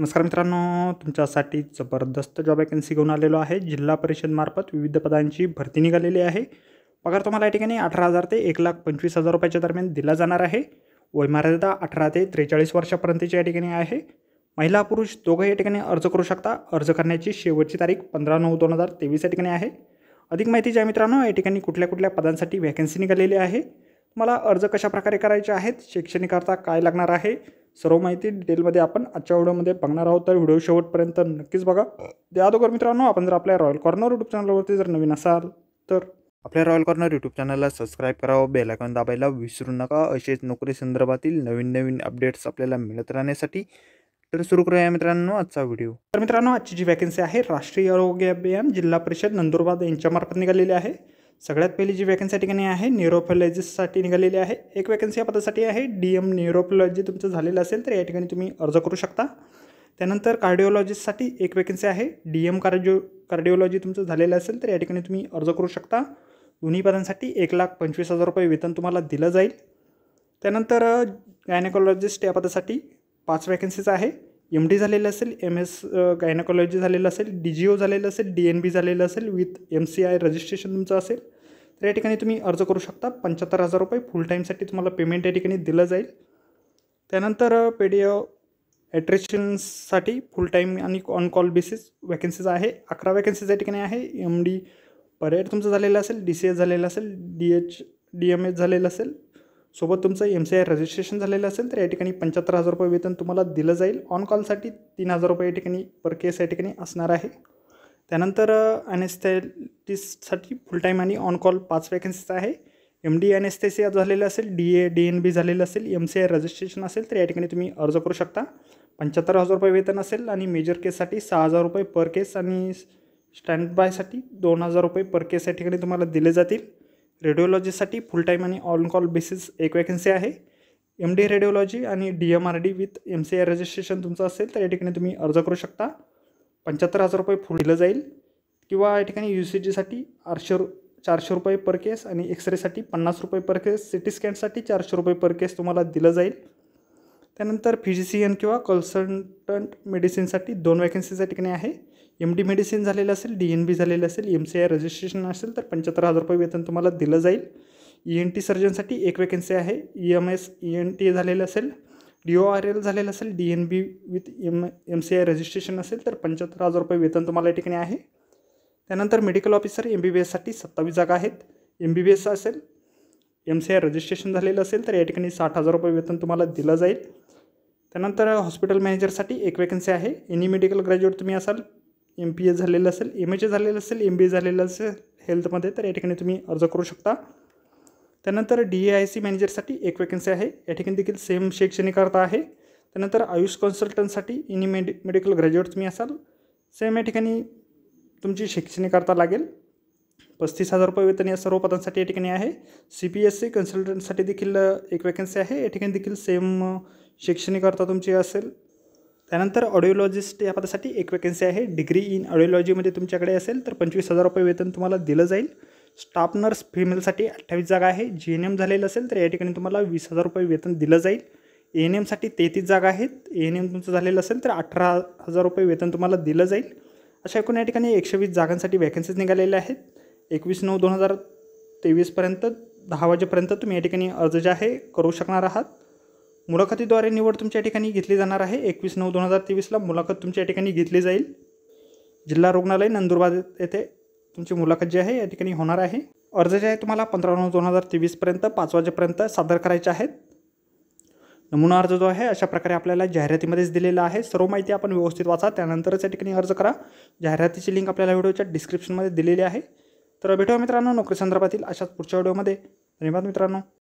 नमस्कार मित्रांनो तुमच्यासाठी जबरदस्त जॉब वॅकन्सी घेऊन आलेलो आहे जिल्हा परिषदमार्फत विविध पदांची भरती निघालेली आहे पगार तुम्हाला या ठिकाणी अठरा हजार ते एक लाख पंचवीस हजार रुपयाच्या दरम्यान दिला जाणार आहे वयमर्यादा अठरा ते त्रेचाळीस वर्षापर्यंतची या ठिकाणी आहे महिला पुरुष दोघं या ठिकाणी अर्ज करू शकता अर्ज करण्याची शेवटची तारीख पंधरा नऊ दोन हजार तेवीस या ठिकाणी आहे अधिक माहिती ज्या मित्रांनो या ठिकाणी कुठल्या कुठल्या पदांसाठी वॅकन्सी निघालेली आहे मला अर्ज कशाप्रकारे करायचे आहेत शैक्षणिकरता काय लागणार आहे सर्व माहिती डिटेलमध्ये आपण आजच्या व्हिडिओमध्ये बघणार आहोत तर व्हिडिओ शेवटपर्यंत नक्कीच बघा त्या अगोदर मित्रांनो आपण जर आपल्या रॉयल कॉर्नर युट्यूब चॅनलवरती जर नवीन असाल तर आपल्या रॉयल कॉर्नर युट्यूब चॅनलला सबस्क्राईब करावं बेलायकॉन दाबायला विसरू नका असेच नोकरी संदर्भातील नवीन नवीन अपडेट्स आपल्याला मिळत राहण्यासाठी तर सुरू करूया मित्रांनो आजचा व्हिडिओ तर मित्रांनो आजची जी वॅकन्सी आहे राष्ट्रीय आरोग्य अभियान जिल्हा परिषद नंदुरबार यांच्यामार्फत निघालेली आहे सगळ्यात पहिली जी वॅकन्सी ठिकाणी आहे न्युरोफॉलॉजिस्टसाठी निघालेली आहे एक वॅकन्सी या पदासाठी आहे डी एम न्युरोफॉलॉजी तुमचं झालेलं असेल तर या ठिकाणी तुम्ही अर्ज करू शकता त्यानंतर कार्डिओलॉजिस्टसाठी एक वॅकन्सी आहे डी एम कार्डिओ कार्डिओलॉजी तुमचं झालेलं असेल तर या ठिकाणी तुम्ही अर्ज करू शकता दोन्ही पदांसाठी एक लाख पंचवीस हजार रुपये वेतन तुम्हाला दिलं जाईल त्यानंतर गायनेकॉलॉजिस्ट या पदासाठी पाच वॅकन्सीज आहे एम डी झालेलं असेल एम एस गायनाकॉलॉजी झालेलं असेल डी जी ओ झालेलं असेल डी एन बी झालेलं असेल with M C I registration तुमचं असेल तर या ठिकाणी तुम्ही अर्ज करू शकता पंच्याहत्तर हजार रुपये फुल टाईमसाठी तुम्हाला पेमेंट या ठिकाणी दिलं जाईल त्यानंतर ओ ॲट्रेशनसाठी फुल टाईम आणि ऑन कॉल बेसिस वॅकन्सीज आहे अकरा वॅकन्सीज या ठिकाणी आहे एम डी परेड तुमचं झालेलं असेल डी सी एस झालेलं असेल D H D M S झालेलं असेल सोबत तुमचं एम सी आय रजिस्ट्रेशन झालेलं असेल तर या ठिकाणी पंच्याहत्तर हजार रुपये वेतन तुम्हाला दिलं जाईल ऑन कॉलसाठी तीन हजार रुपये या ठिकाणी पर केस या ठिकाणी असणार आहे त्यानंतर अॅनेस्थॅटिस्टसाठी फुल टाईम आणि ऑन कॉल पाच वॅकन्सीज आहे एम डी अॅनेस्थेसिया झालेलं असेल D A D N B झालेलं असेल एम सी आय रजिस्ट्रेशन असेल तर या ठिकाणी तुम्ही अर्ज करू शकता पंच्याहत्तर हजार रुपये वेतन असेल आणि मेजर केससाठी सहा हजार रुपये पर केस आणि स्टँड बायसाठी दोन हजार रुपये पर केस या ठिकाणी तुम्हाला दिले जातील रेडिओलॉजीसाठी फुल टाईम आणि ऑन कॉल बेसिस एक वॅकन्सी आहे एम डी रेडिओलॉजी आणि D M R D with M C I registration तुमचं असेल तर या ठिकाणी तुम्ही अर्ज करू शकता पंच्याहत्तर हजार रुपये फुल दिलं जाईल किंवा या ठिकाणी यू सी जीसाठी आठशे रु चारशे रुपये पर केस आणि एक्सरेसाठी पन्नास रुपये पर केस सी टी स्कॅनसाठी चारशे रुपये पर केस तुम्हाला दिलं जाईल त्यानंतर फिजिशियन किंवा कन्सल्टंट मेडिसिनसाठी दोन या ठिकाणी आहे एम डी मेडिसिन झालेलं असेल डी एन बी झालेलं असेल एम सी आय रजिस्ट्रेशन असेल तर पंच्याहत्तर हजार रुपये वेतन तुम्हाला दिलं जाईल ई एन टी सर्जनसाठी एक वॅकन्सी आहे E M S E N T झालेलं असेल डी ओ आर एल झालेलं असेल D N B with M M C I registration असेल तर पंच्याहत्तर हजार रुपये वेतन तुम्हाला या ठिकाणी आहे त्यानंतर medical officer M B B एससाठी सत्तावीस जागा आहेत एम बी बी एस असेल एम सी आय रजिस्ट्रेशन झालेलं असेल तर या ठिकाणी साठ हजार रुपये वेतन तुम्हाला दिलं जाईल त्यानंतर हॉस्पिटल मॅनेजरसाठी एक वेकन्सी आहे एनी मेडिकल ग्रॅज्युएट तुम्ही असाल एम पी एस झालेलं असेल एम एच ए झालेलं असेल एम बी ए झालेलं असेल हेल्थमध्ये तर या ठिकाणी तुम्ही अर्ज करू शकता त्यानंतर डी ए आय सी मॅनेजरसाठी एक वेकन्सी आहे या ठिकाणी देखील सेम शैक्षणिकता आहे त्यानंतर आयुष कन्सल्टंटसाठी एनी मेडि मेडिकल ग्रॅज्युएट तुम्ही असाल सेम या ठिकाणी तुमची शैक्षणिकता लागेल पस्तीस हजार रुपये वेतन या सर्व पदांसाठी या ठिकाणी आहे सी पी एस सी कन्सल्टंटसाठी देखील एक वॅकन्सी आहे या ठिकाणी देखील सेम शिक्षणिकर्ता तुमची असेल त्यानंतर ऑडिओलॉजिस्ट या पदासाठी एक वॅकन्सी आहे डिग्री इन ऑडिओलॉजीमध्ये तुमच्याकडे असेल तर पंचवीस हजार रुपये वेतन तुम्हाला दिलं जाईल स्टाफ नर्स फिमेलसाठी अठ्ठावीस जागा आहे जी एन एम झालेलं असेल तर या ठिकाणी तुम्हाला वीस हजार रुपये वेतन दिलं जाईल ए एन एमसाठी तेहतीस जागा आहेत ए एन एम तुमचं झालेलं असेल तर अठरा हजार रुपये वेतन तुम्हाला दिलं जाईल अशा एकूण या ठिकाणी एकशे वीस जागांसाठी वॅकन्सीज निघालेल्या आहेत एकवीस नऊ दोन हजार तेवीसपर्यंत दहा वाजेपर्यंत तुम्ही या ठिकाणी अर्ज जे आहे करू शकणार आहात मुलाखतीद्वारे निवड तुमच्या ठिकाणी घेतली जाणार आहे एकवीस नऊ दोन हजार तेवीसला मुलाखत तुमच्या ठिकाणी घेतली जाईल जिल्हा रुग्णालय नंदुरबार येथे तुमची मुलाखत जी आहे या ठिकाणी होणार आहे अर्ज जे आहे तुम्हाला पंधरा नऊ दोन हजार तेवीसपर्यंत पाच वाजेपर्यंत सादर करायचे आहेत नमुना अर्ज जो आहे अशा प्रकारे आपल्याला जाहिरातीमध्येच दिलेला आहे सर्व माहिती आपण व्यवस्थित वाचा त्यानंतरच या ठिकाणी अर्ज करा जाहिरातीची लिंक आपल्याला व्हिडिओच्या डिस्क्रिप्शनमध्ये दिलेली आहे तर भेटूया मित्रांनो नोकरी संदर्भातील अशाच पुढच्या व्हिडिओमध्ये धन्यवाद मित्रांनो